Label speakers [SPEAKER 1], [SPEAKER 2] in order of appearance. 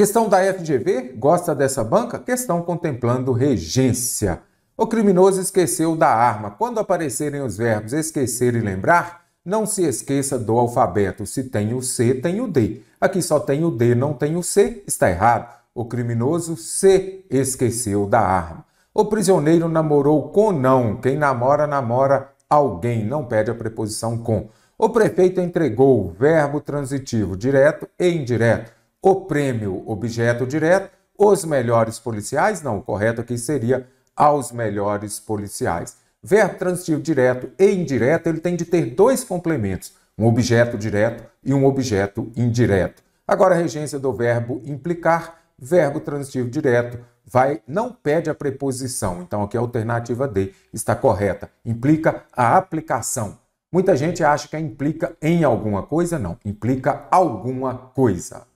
[SPEAKER 1] Questão da FGV? Gosta dessa banca? Questão contemplando regência. O criminoso esqueceu da arma. Quando aparecerem os verbos esquecer e lembrar, não se esqueça do alfabeto. Se tem o C, tem o D. Aqui só tem o D, não tem o C, está errado. O criminoso se esqueceu da arma. O prisioneiro namorou com não. Quem namora, namora alguém. Não pede a preposição com. O prefeito entregou verbo transitivo direto e indireto o prêmio objeto direto, os melhores policiais, não, o correto aqui seria aos melhores policiais. Verbo transitivo direto e indireto, ele tem de ter dois complementos, um objeto direto e um objeto indireto. Agora a regência do verbo implicar, verbo transitivo direto, vai não pede a preposição. Então aqui a alternativa D está correta. Implica a aplicação. Muita gente acha que é implica em alguma coisa, não, implica alguma coisa.